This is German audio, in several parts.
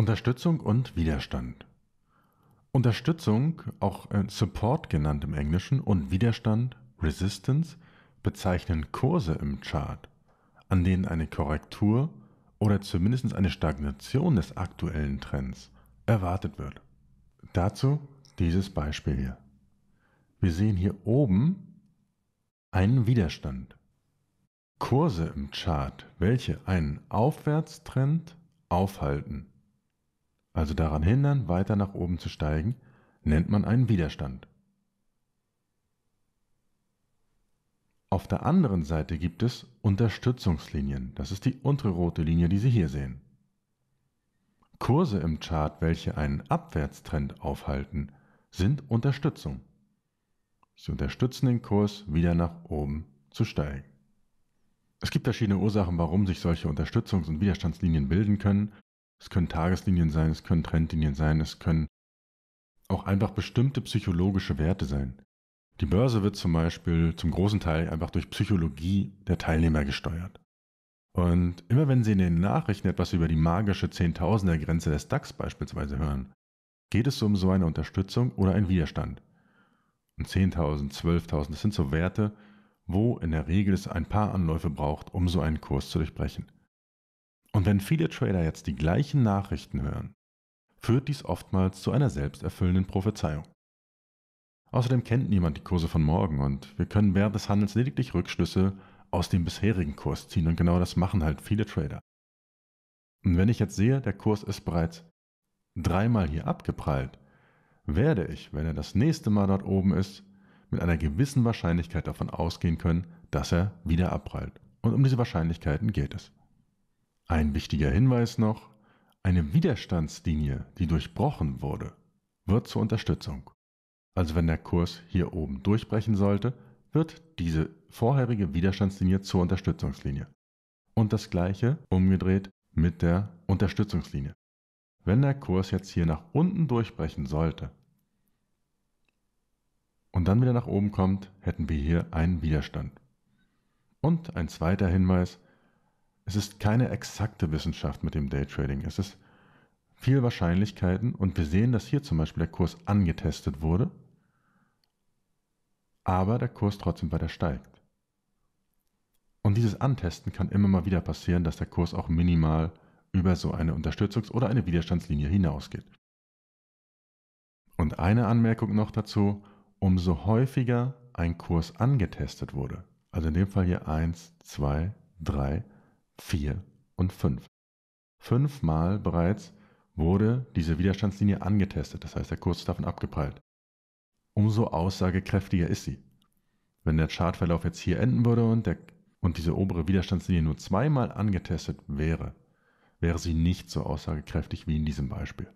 Unterstützung und Widerstand. Unterstützung, auch äh, Support genannt im Englischen, und Widerstand, Resistance, bezeichnen Kurse im Chart, an denen eine Korrektur oder zumindest eine Stagnation des aktuellen Trends erwartet wird. Dazu dieses Beispiel hier. Wir sehen hier oben einen Widerstand. Kurse im Chart, welche einen Aufwärtstrend aufhalten also daran hindern, weiter nach oben zu steigen, nennt man einen Widerstand. Auf der anderen Seite gibt es Unterstützungslinien. Das ist die untere rote Linie, die Sie hier sehen. Kurse im Chart, welche einen Abwärtstrend aufhalten, sind Unterstützung. Sie unterstützen den Kurs, wieder nach oben zu steigen. Es gibt verschiedene Ursachen, warum sich solche Unterstützungs- und Widerstandslinien bilden können es können Tageslinien sein, es können Trendlinien sein, es können auch einfach bestimmte psychologische Werte sein. Die Börse wird zum Beispiel zum großen Teil einfach durch Psychologie der Teilnehmer gesteuert. Und immer wenn Sie in den Nachrichten etwas über die magische Zehntausender-Grenze des DAX beispielsweise hören, geht es um so eine Unterstützung oder einen Widerstand. Und 10.000, 12.000, das sind so Werte, wo in der Regel es ein paar Anläufe braucht, um so einen Kurs zu durchbrechen. Und wenn viele Trader jetzt die gleichen Nachrichten hören, führt dies oftmals zu einer selbsterfüllenden Prophezeiung. Außerdem kennt niemand die Kurse von morgen und wir können während des Handels lediglich Rückschlüsse aus dem bisherigen Kurs ziehen und genau das machen halt viele Trader. Und wenn ich jetzt sehe, der Kurs ist bereits dreimal hier abgeprallt, werde ich, wenn er das nächste Mal dort oben ist, mit einer gewissen Wahrscheinlichkeit davon ausgehen können, dass er wieder abprallt. Und um diese Wahrscheinlichkeiten geht es. Ein wichtiger Hinweis noch, eine Widerstandslinie, die durchbrochen wurde, wird zur Unterstützung. Also wenn der Kurs hier oben durchbrechen sollte, wird diese vorherige Widerstandslinie zur Unterstützungslinie. Und das gleiche umgedreht mit der Unterstützungslinie. Wenn der Kurs jetzt hier nach unten durchbrechen sollte und dann wieder nach oben kommt, hätten wir hier einen Widerstand. Und ein zweiter Hinweis, es ist keine exakte Wissenschaft mit dem Daytrading. Es ist viel Wahrscheinlichkeiten und wir sehen, dass hier zum Beispiel der Kurs angetestet wurde, aber der Kurs trotzdem weiter steigt. Und dieses Antesten kann immer mal wieder passieren, dass der Kurs auch minimal über so eine Unterstützungs- oder eine Widerstandslinie hinausgeht. Und eine Anmerkung noch dazu, umso häufiger ein Kurs angetestet wurde, also in dem Fall hier 1, 2, 3, 4 und 5. Fünfmal bereits wurde diese Widerstandslinie angetestet, das heißt der Kurs ist davon abgeprallt. Umso aussagekräftiger ist sie. Wenn der Chartverlauf jetzt hier enden würde und, der, und diese obere Widerstandslinie nur zweimal angetestet wäre, wäre sie nicht so aussagekräftig wie in diesem Beispiel.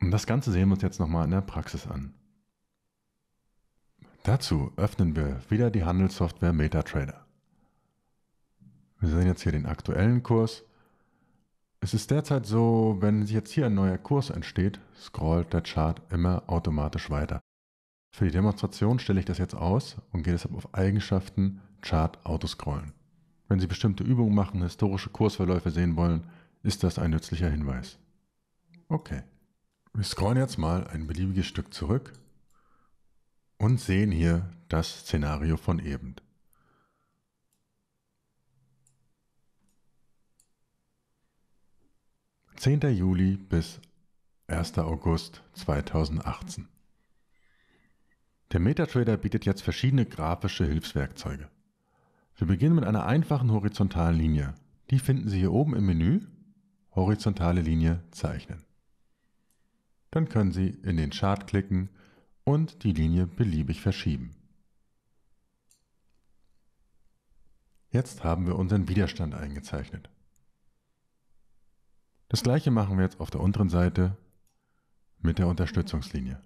Und das Ganze sehen wir uns jetzt nochmal in der Praxis an. Dazu öffnen wir wieder die Handelssoftware MetaTrader. Wir sehen jetzt hier den aktuellen Kurs. Es ist derzeit so, wenn jetzt hier ein neuer Kurs entsteht, scrollt der Chart immer automatisch weiter. Für die Demonstration stelle ich das jetzt aus und gehe deshalb auf Eigenschaften Chart Autoscrollen. Wenn Sie bestimmte Übungen machen, historische Kursverläufe sehen wollen, ist das ein nützlicher Hinweis. Okay. Wir scrollen jetzt mal ein beliebiges Stück zurück und sehen hier das Szenario von eben. 10. Juli bis 1. August 2018. Der MetaTrader bietet jetzt verschiedene grafische Hilfswerkzeuge. Wir beginnen mit einer einfachen horizontalen Linie. Die finden Sie hier oben im Menü Horizontale Linie zeichnen. Dann können Sie in den Chart klicken und die Linie beliebig verschieben. Jetzt haben wir unseren Widerstand eingezeichnet. Das gleiche machen wir jetzt auf der unteren Seite mit der Unterstützungslinie.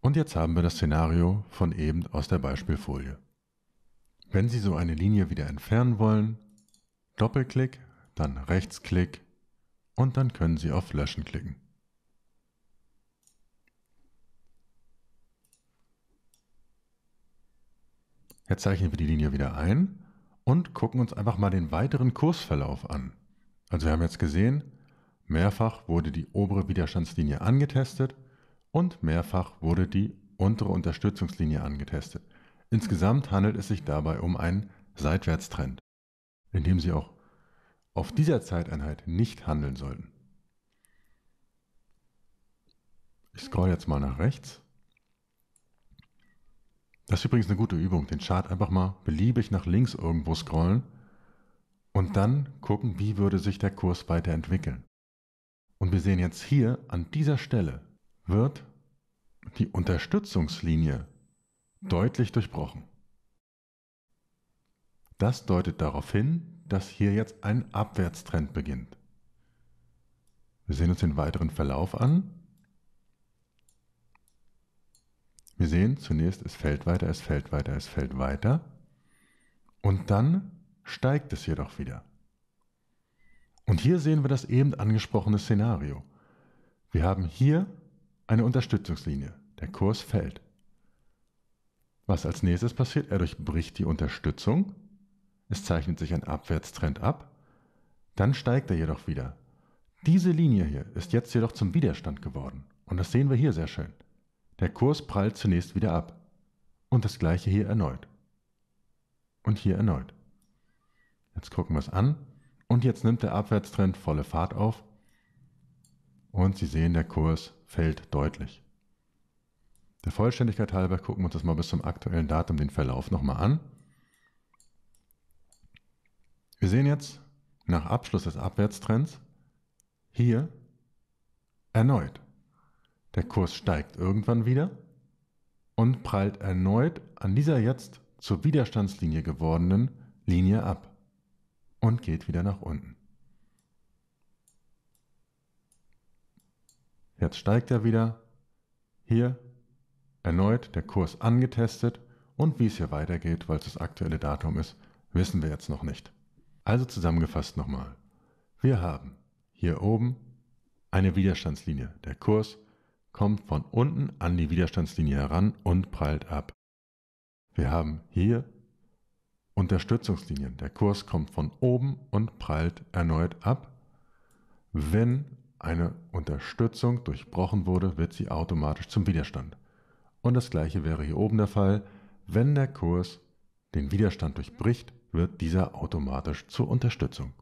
Und jetzt haben wir das Szenario von eben aus der Beispielfolie. Wenn Sie so eine Linie wieder entfernen wollen, Doppelklick, dann Rechtsklick und dann können Sie auf Löschen klicken. Jetzt zeichnen wir die Linie wieder ein und gucken uns einfach mal den weiteren Kursverlauf an. Also wir haben jetzt gesehen, mehrfach wurde die obere Widerstandslinie angetestet und mehrfach wurde die untere Unterstützungslinie angetestet. Insgesamt handelt es sich dabei um einen Seitwärtstrend, in dem Sie auch auf dieser Zeiteinheit nicht handeln sollten. Ich scroll jetzt mal nach rechts das ist übrigens eine gute Übung, den Chart einfach mal beliebig nach links irgendwo scrollen und dann gucken, wie würde sich der Kurs weiterentwickeln. Und wir sehen jetzt hier an dieser Stelle wird die Unterstützungslinie deutlich durchbrochen. Das deutet darauf hin, dass hier jetzt ein Abwärtstrend beginnt. Wir sehen uns den weiteren Verlauf an Wir sehen zunächst, es fällt weiter, es fällt weiter, es fällt weiter. Und dann steigt es jedoch wieder. Und hier sehen wir das eben angesprochene Szenario. Wir haben hier eine Unterstützungslinie. Der Kurs fällt. Was als nächstes passiert? Er durchbricht die Unterstützung. Es zeichnet sich ein Abwärtstrend ab. Dann steigt er jedoch wieder. Diese Linie hier ist jetzt jedoch zum Widerstand geworden. Und das sehen wir hier sehr schön. Der Kurs prallt zunächst wieder ab. Und das gleiche hier erneut. Und hier erneut. Jetzt gucken wir es an. Und jetzt nimmt der Abwärtstrend volle Fahrt auf. Und Sie sehen, der Kurs fällt deutlich. Der Vollständigkeit halber gucken wir uns das mal bis zum aktuellen Datum den Verlauf nochmal an. Wir sehen jetzt nach Abschluss des Abwärtstrends hier erneut der Kurs steigt irgendwann wieder und prallt erneut an dieser jetzt zur Widerstandslinie gewordenen Linie ab und geht wieder nach unten. Jetzt steigt er wieder. Hier erneut der Kurs angetestet und wie es hier weitergeht, weil es das aktuelle Datum ist, wissen wir jetzt noch nicht. Also zusammengefasst nochmal. Wir haben hier oben eine Widerstandslinie. Der Kurs kommt von unten an die Widerstandslinie heran und prallt ab. Wir haben hier Unterstützungslinien. Der Kurs kommt von oben und prallt erneut ab. Wenn eine Unterstützung durchbrochen wurde, wird sie automatisch zum Widerstand. Und das gleiche wäre hier oben der Fall. Wenn der Kurs den Widerstand durchbricht, wird dieser automatisch zur Unterstützung.